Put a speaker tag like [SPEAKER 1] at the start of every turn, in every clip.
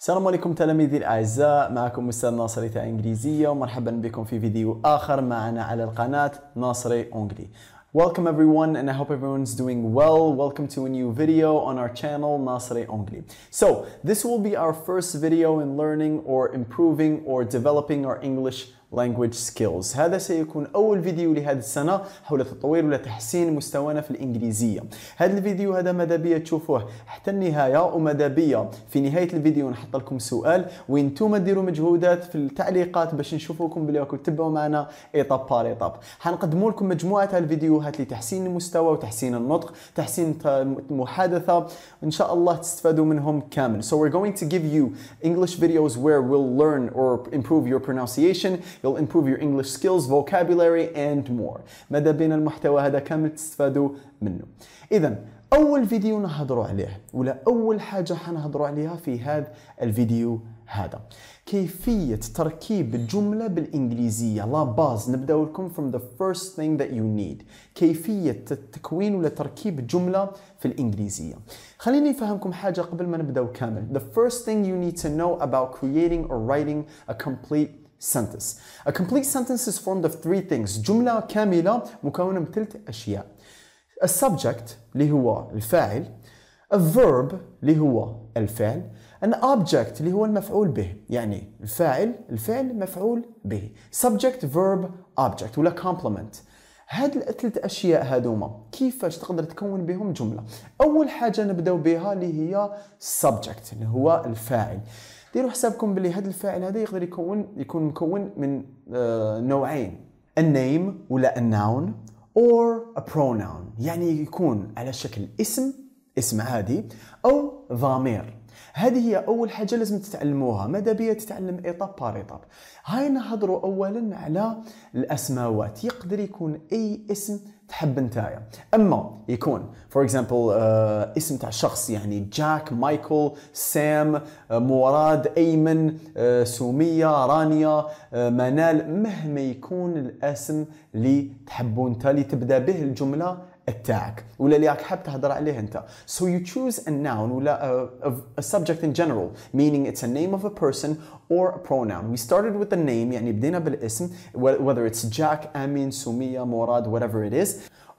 [SPEAKER 1] السلام عليكم تلاميذي الاعزاء معكم استاذ ناصري تاع انجليزيه ومرحبا بكم في فيديو اخر معنا على القناه ناصري اونجلي Welcome everyone and I hope everyone's doing well. Welcome to a new video on our channel Nasre Ongli. So this will be our first video in learning or improving or developing our English language skills هذا سيكون أول فيديو لهذه السنة حول تطوير ولا تحسين مستوانا في الإنجليزية هذا الفيديو هذا ماذا بيا تشوفوه حتى النهاية وماذا بيا في نهاية الفيديو نحط لكم سؤال وانتم ديروا مجهودات في التعليقات باش نشوفوكم بلي راكم تتبعوا معنا ايطاب بار ايطاب حنقدموا لكم مجموعة الفيديوهات لتحسين المستوى وتحسين النطق تحسين المحادثة إن شاء الله تستفادوا منهم كامل So we're going to give you English videos where we'll learn or improve your pronunciation you'll improve your English skills, vocabulary and more ماذا بين المحتوى هذا كامل تستفادوا منه إذا أول فيديو نهضروا عليه ولا أول حاجة حنهضروا عليها في هذا الفيديو هذا كيفية تركيب الجملة بالإنجليزية لا باز نبداو لكم from the first thing that you need كيفية تكوين ولا تركيب الجملة في الإنجليزية خليني أفهمكم حاجة قبل ما نبداو كامل the first thing you need to know about creating or writing a complete sentence. A complete sentence is formed of three things. جملة كاملة مكونة من ثلاث أشياء. A subject اللي هو الفاعل. A verb اللي هو الفعل. an object اللي هو المفعول به يعني الفاعل الفعل مفعول به subject verb object ولا complement هاد الثلاث اشياء هادوما كيفاش تقدر تكون بهم جمله اول حاجه نبداو بها اللي هي subject اللي هو الفاعل ديروا حسابكم باللي هذا الفاعل هذا يقدر يكون يكون مكون من آه، نوعين a name ولا a noun or a pronoun يعني يكون على شكل اسم اسم عادي او ضمير هذه هي اول حاجه لازم تتعلموها ماذا بيا تتعلم ايطاب بار ايطاب هاي نهضروا اولا على الاسماوات يقدر يكون اي اسم تحب نتايا اما يكون فور اكزامبل uh, اسم تاع شخص يعني جاك مايكل سام آه، مراد ايمن uh, سوميه رانيا آه، منال مهما يكون الاسم اللي تحبون تالي اللي تبدا به الجمله attack ولا اللي راك حاب تهضر عليه انت so you choose a noun ولا a, a subject in general meaning it's a name of a person or a pronoun we started with the name يعني بدينا بالاسم whether it's Jack, Amin, Sumia, Murad, whatever it is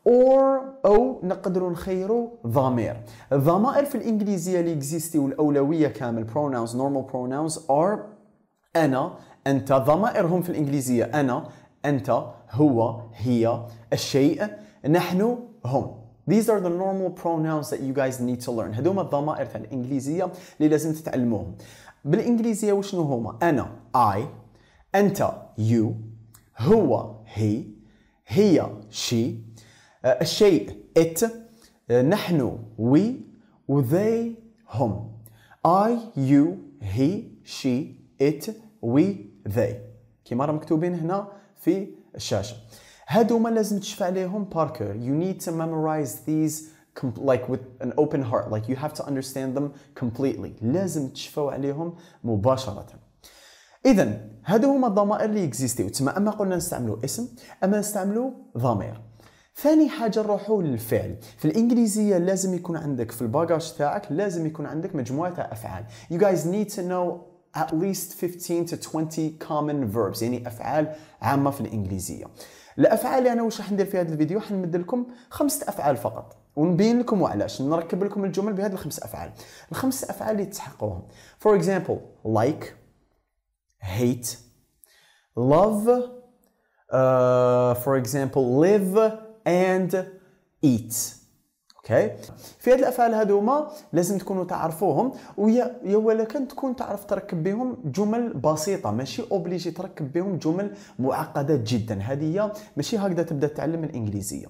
[SPEAKER 1] or او نقدروا نخيروا ضمير الضمائر في الانجليزيه اللي اكزيستي والاولويه كامل pronouns normal pronouns are انا انت ضمائرهم في الانجليزيه انا انت هو هي الشيء نحن هم These are the normal pronouns that you guys need to learn هذوما الضمائر تاع الانجليزيه اللي لازم تتعلموهم بالانجليزيه وشنو هما انا I انت you هو he هي she آه، الشيء it آه، نحن we و they هم I you he she it we they كما راه مكتوبين هنا في الشاشه هادو ما لازم تشفع عليهم باركر you need to memorize these like with an open heart like you have to understand them completely لازم تشفاو عليهم مباشرة إذا هادو هما الضمائر اللي اكزيستيو تما أما قلنا نستعملو اسم أما نستعملو ضمير ثاني حاجة نروحو للفعل في الإنجليزية لازم يكون عندك في الباجاج تاعك لازم يكون عندك مجموعة تاع أفعال you guys need to know at least 15 to 20 common verbs يعني أفعال عامة في الإنجليزية الافعال اللي انا واش راح ندير في هذا الفيديو راح لكم خمسه افعال فقط ونبين لكم وعلاش نركب لكم الجمل بهذه الخمس افعال الخمس افعال اللي تحققوهم فور اكزامبل لايك هيت love فور uh, for example live and eat اوكي في هاد الافعال هادوما لازم تكونوا تعرفوهم ويا يا ولكن تكون تعرف تركب بهم جمل بسيطه ماشي اوبليجي تركب بهم جمل معقده جدا هذه هي ماشي هكذا تبدا تعلم الانجليزيه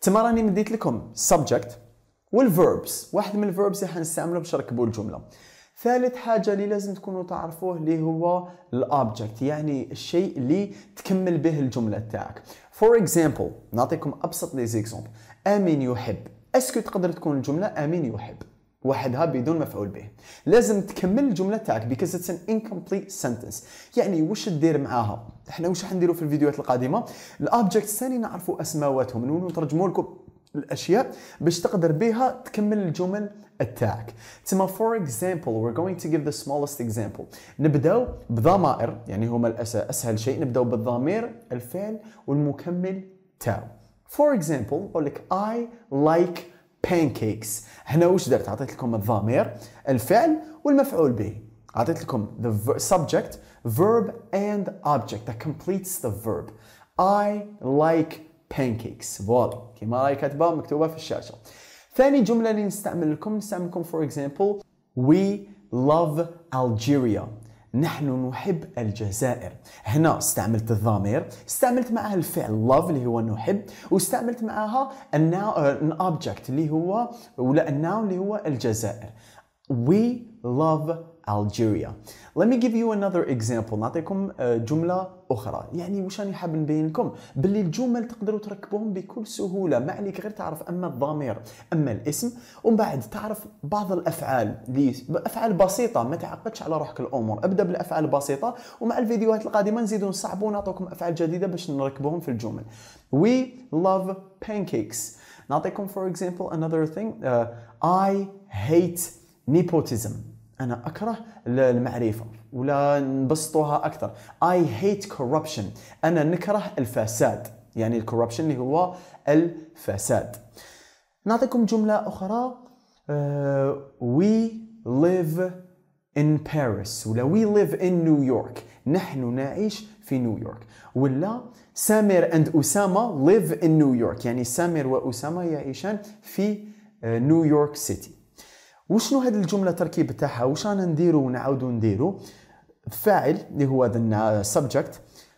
[SPEAKER 1] تما راني مديت لكم سبجكت والفيربس واحد من الفيربس اللي حنستعملو باش نركبوا الجمله ثالث حاجه اللي لازم تكونوا تعرفوه اللي هو الاوبجكت يعني الشيء اللي تكمل به الجمله تاعك فور اكزامبل نعطيكم ابسط لي زيكزامبل امين يحب اسكو تقدر تكون الجمله امين يحب وحدها بدون مفعول به لازم تكمل الجمله تاعك بيكوز اتس ان incomplete سنتنس يعني واش دير معاها احنا واش حنديروا في الفيديوهات القادمه الابجكت الثاني نعرفوا اسماواتهم وين نترجموا لكم الاشياء باش تقدر بها تكمل الجمل تاعك تما فور اكزامبل we're going to give the smallest example نبداو بضمائر يعني هما الاسهل شيء نبداو بالضمير الفعل والمكمل تاعو For example, أقول لك I like pancakes هنا واش درت عطيت لكم الضمير الفعل والمفعول به عطيت لكم the subject verb and object that completes the verb I like pancakes فوالا كيما راهي كاتبه مكتوبه في الشاشه ثاني جمله اللي نستعمل لكم نستعمل لكم for example we love Algeria نحن نحب الجزائر هنا استعملت الضمير استعملت معها الفعل love اللي هو نحب واستعملت معها an object اللي هو ولا الناون اللي هو الجزائر we love Algeria. Let me give you another example نعطيكم آه، جملة أخرى يعني واش راني حاب نبين لكم باللي الجمل تقدروا تركبوهم بكل سهولة ما عليك غير تعرف أما الضمير أما الاسم ومن بعد تعرف بعض الأفعال أفعال بسيطة ما تعقدش على روحك الأمور أبدأ بالأفعال البسيطة ومع الفيديوهات القادمة نزيدوا نصعبوا ونعطوكم أفعال جديدة باش نركبوهم في الجمل We love pancakes نعطيكم for example another thing uh, I hate nepotism انا اكره المعرفه ولا نبسطوها اكثر اي هيت كوربشن انا نكره الفساد يعني الكوربشن اللي هو الفساد نعطيكم جمله اخرى وي ليف ان باريس ولا وي ليف ان نيويورك نحن نعيش في نيويورك ولا سامر اند اسامه ليف ان نيويورك يعني سامر واسامه يعيشان في نيويورك آه، سيتي وشنو هاد الجمله تركيب تاعها واش رانا نديرو ونعاودو نديرو فاعل اللي هو السبجكت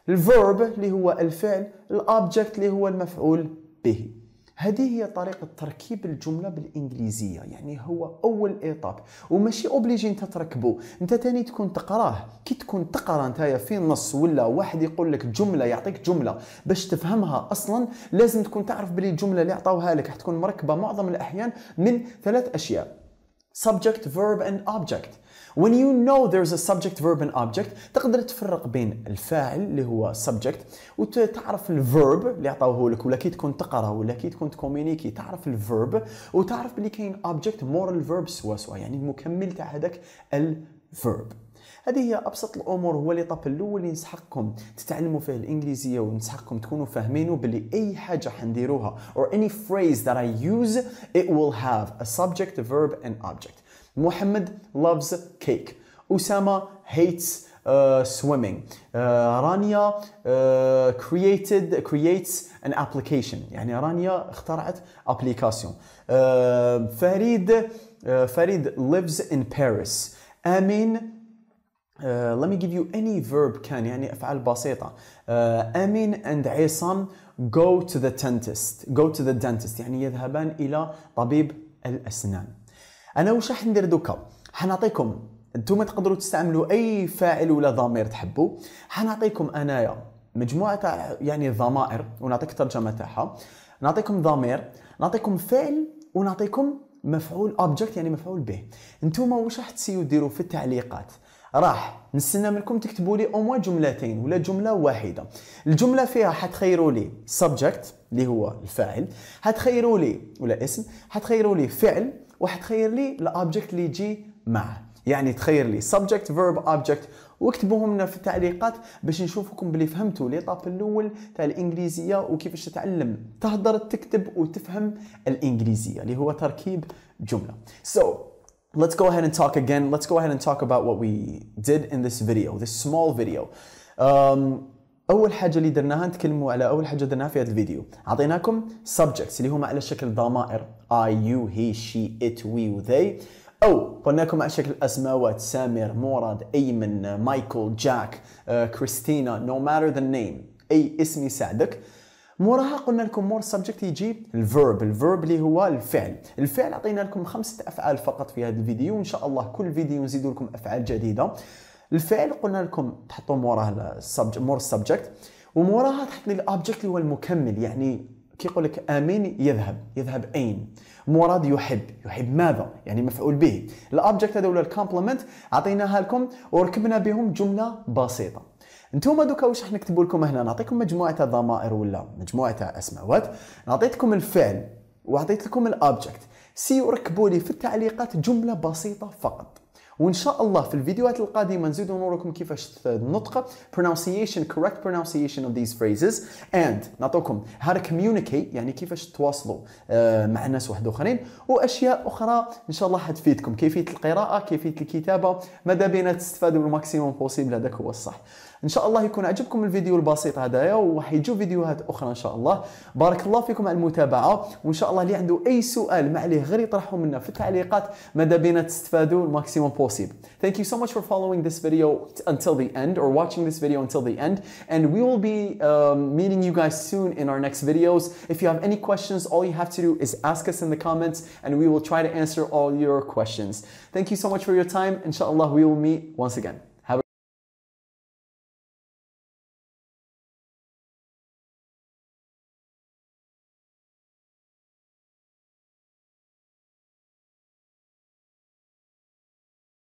[SPEAKER 1] آه، الفيرب اللي هو الفعل الاوبجكت اللي هو المفعول به هذه هي طريقة تركيب الجملة بالإنجليزية يعني هو أول إيطاب وماشي أوبليجي أنت تركبه أنت تاني تكون تقراه كي تكون تقرا أنت في نص ولا واحد يقول لك جملة يعطيك جملة باش تفهمها أصلا لازم تكون تعرف بلي الجملة اللي عطاوها لك راح تكون مركبة معظم الأحيان من ثلاث أشياء subject verb and object when you know there's a subject verb and object تقدر تفرق بين الفاعل اللي هو subject وتعرف الverb اللي عطاوه لك ولا كي تكون تقرا ولا كي تكون تكومينيكي تعرف الverb وتعرف بلي كاين object moral verb سوا سوا يعني المكمل تاع هذاك الverb هذه هي ابسط الامور هو ليطاب الاول اللي نسحقكم تتعلموا فيه الانجليزيه ونسحقكم تكونوا فاهمينه باللي اي حاجه حنديروها or any phrase that I use it will have a subject, a verb and object محمد loves cake أسامة hates Uh, swimming. Uh, رانيا uh, created creates an application يعني رانيا اخترعت ابليكاسيون uh, فريد uh, فريد lives in Paris امين Uh, let me give you any verb كان يعني أفعال بسيطة. Uh, أمين and عصام go to the dentist. Go to the dentist يعني يذهبان إلى طبيب الأسنان. أنا وش راح ندير دوكا؟ حنعطيكم انتم تقدروا تستعملوا أي فاعل ولا ضمير تحبوا. حنعطيكم أنايا مجموعة تاع يعني ضمائر ونعطيك الترجمة تاعها. نعطيكم ضمير، نعطيكم فعل ونعطيكم مفعول object يعني مفعول به. انتم وش راح تسيو ديروا في التعليقات؟ راح نستنى منكم تكتبوا لي او موان جملتين ولا جمله واحده الجمله فيها حتخيروا لي سبجكت اللي هو الفاعل حتخيروا لي ولا اسم حتخيروا لي فعل وحتخير لي الابجكت اللي يجي معه يعني تخير لي سبجكت فيرب اوبجكت واكتبوهم لنا في التعليقات باش نشوفكم بلي فهمتوا لي طاب الاول تاع الانجليزيه وكيفاش تتعلم تهضر تكتب وتفهم الانجليزيه اللي هو تركيب جمله so let's go ahead and talk again. Let's go ahead and talk about what we did in this video, this small video. Um, اول حاجه اللي درناها نتكلموا على اول حاجه درناها في هذا الفيديو عطيناكم subjects اللي هما على شكل ضمائر I, you, he, she, it, we they او قلنا لكم على شكل اسماوات سامر مراد ايمن مايكل جاك كريستينا آه، كريستينا no matter the name اي اسم يساعدك موراها قلنا لكم مور سبجكت يجي الفيرب الفيرب اللي هو الفعل الفعل عطينا لكم خمسه افعال فقط في هذا الفيديو وان شاء الله كل فيديو نزيد لكم افعال جديده الفعل قلنا لكم تحطوا موراه السبجكت مور سبجكت وموراها تحط لي الابجكت اللي هو المكمل يعني كي يقول لك امين يذهب يذهب اين مراد يحب يحب ماذا يعني مفعول به الابجكت هذا ولا الكومبلمنت عطيناها لكم وركبنا بهم جمله بسيطه نتوما دوكا واش راح نكتبوا لكم هنا نعطيكم مجموعه تاع ضمائر ولا مجموعه تاع اسماوات نعطيتكم الفعل وعطيت لكم الابجكت سي ركبوا لي في التعليقات جمله بسيطه فقط وان شاء الله في الفيديوهات القادمه نزيد نوركم كيفاش النطق pronunciation correct pronunciation of these phrases and نعطوكم how to communicate يعني كيفاش تواصلوا آه، مع الناس واحد اخرين واشياء اخرى ان شاء الله حتفيدكم كيفيه القراءه كيفيه الكتابه ماذا بين تستفادوا بالماكسيموم بوسيبل هذاك هو الصح ان شاء الله يكون عجبكم الفيديو البسيط هذايا وحيجوا فيديوهات اخرى ان شاء الله بارك الله فيكم على المتابعه وان شاء الله اللي عنده اي سؤال ما عليه غير يطرحه منا في التعليقات ماذا بين تستفادوا الماكسيموم بوسيبل Thank you so much for following this video until the end or watching this video until the end. And we will be um, meeting you guys soon in our next videos. If you have any questions, all you have to do is ask us in the comments and we will try to answer all your questions. Thank you so much for your time. Inshallah, we will meet once again.